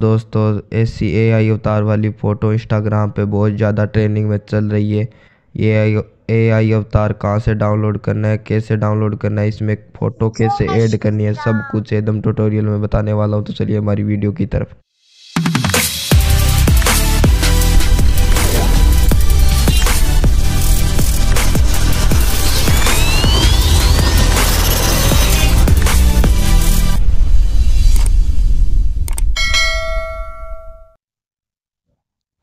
दोस्तों ऐसी ए आई अवतार वाली फ़ोटो इंस्टाग्राम पे बहुत ज़्यादा ट्रेंडिंग में चल रही है ये आई ए आई अवतार कहाँ से डाउनलोड करना है कैसे डाउनलोड करना है इसमें फ़ोटो कैसे ऐड करनी है सब कुछ एकदम ट्यूटोरियल में बताने वाला हूँ तो चलिए हमारी वीडियो की तरफ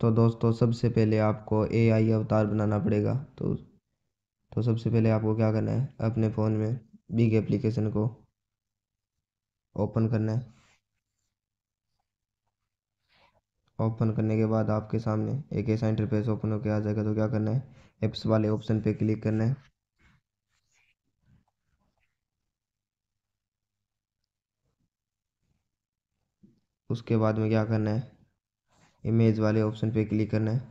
तो दोस्तों सबसे पहले आपको ए आई अवतार बनाना पड़ेगा तो तो सबसे पहले आपको क्या करना है अपने फ़ोन में बिग एप्लीकेशन को ओपन करना है ओपन करने के बाद आपके सामने एक ऐसा इंटरफेस ओपन होकर आ जाएगा तो क्या करना है एप्स वाले ऑप्शन पे क्लिक करना है उसके बाद में क्या करना है इमेज वाले ऑप्शन पे क्लिक करना है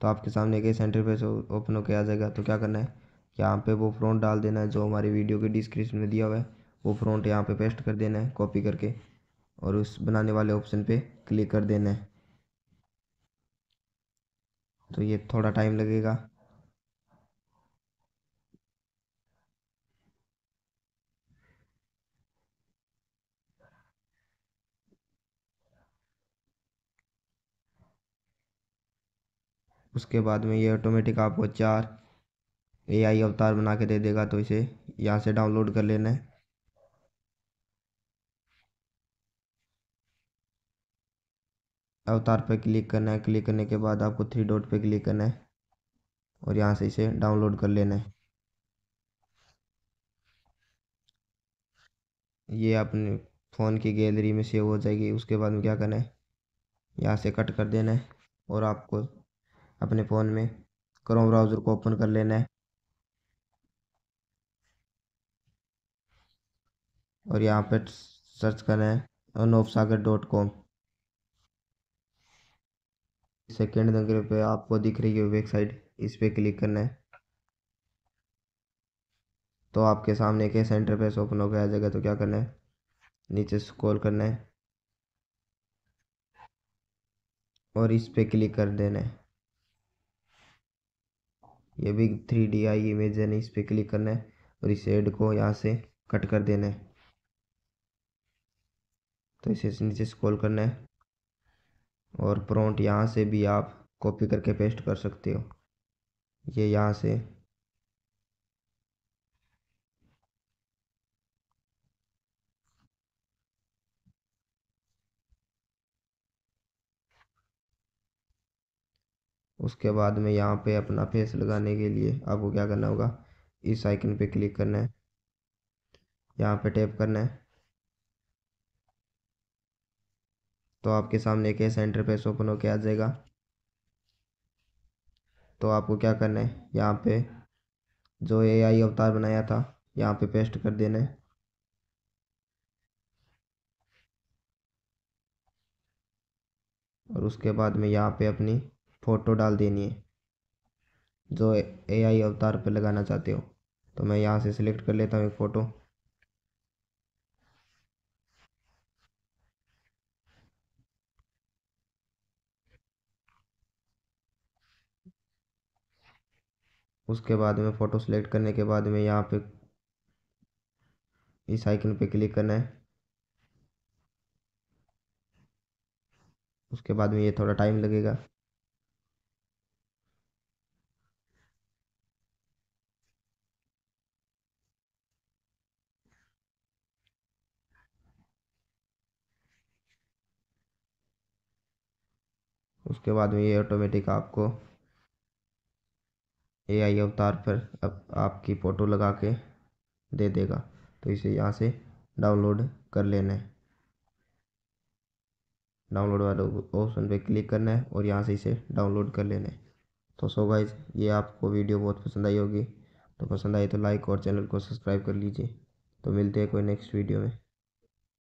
तो आपके सामने के सेंटर पे ओपन होकर आ जाएगा तो क्या करना है यहाँ पे वो फ्रंट डाल देना है जो हमारी वीडियो के डिस्क्रिप्शन में दिया हुआ है वो फ्रॉन्ट यहाँ पे पेस्ट कर देना है कॉपी करके और उस बनाने वाले ऑप्शन पे क्लिक कर देना है तो ये थोड़ा टाइम लगेगा उसके बाद में ये ऑटोमेटिक आपको चार एआई अवतार बना के दे देगा तो इसे यहाँ से डाउनलोड कर लेना है अवतार पर क्लिक करना है क्लिक करने के बाद आपको थ्री डॉट पे क्लिक करना है और यहाँ से इसे डाउनलोड कर लेना है ये अपने फ़ोन की गैलरी में सेव हो जाएगी उसके बाद में क्या करना है यहाँ से कट कर देना है और आपको अपने फ़ोन में क्रोम ब्राउज़र को ओपन कर लेना है और यहाँ पर सर्च करना है Anop Sagar dot com second number पे आपको दिख रही है वेबसाइट इस पर क्लिक करना है तो आपके सामने के सेंटर पे ओपन हो गया जगह तो क्या करना है नीचे स्क्रॉल करना है और इस पर क्लिक कर देना है ये भी थ्री डी आई इमेज है नहीं इस पर क्लिक करना है और इस एड को यहाँ से कट कर देना है तो इसे नीचे स्क्रॉल करना है और प्रॉन्ट यहाँ से भी आप कॉपी करके पेस्ट कर सकते हो ये यहाँ से उसके बाद में यहाँ पे अपना फेस लगाने के लिए आपको क्या करना होगा इस आइकन पे क्लिक करना है यहाँ पे टैप करना है तो आपके सामने एक ऐसा इंटरफेस ओपन होके आ जाएगा तो आपको क्या करना है यहाँ पे जो ए आई अवतार बनाया था यहाँ पे पेस्ट कर देना है और उसके बाद में यहाँ पे अपनी फ़ोटो डाल देनी है जो ए आई अवतार पर लगाना चाहते हो तो मैं यहाँ से सिलेक्ट कर लेता हूँ एक फ़ोटो उसके बाद में फ़ोटो सेलेक्ट करने के बाद में यहाँ पे इस आइकन पे क्लिक करना है उसके बाद में ये थोड़ा टाइम लगेगा उसके बाद में ये ऑटोमेटिक आपको ए आई अवतार पर अब आपकी फ़ोटो लगा के दे देगा तो इसे यहाँ से डाउनलोड कर लेना है डाउनलोड वाले ऑप्शन पे क्लिक करना है और यहाँ से इसे डाउनलोड कर लेना है तो सो गाइज ये आपको वीडियो बहुत पसंद आई होगी तो पसंद आई तो लाइक और चैनल को सब्सक्राइब कर लीजिए तो मिलते हैं कोई नेक्स्ट वीडियो में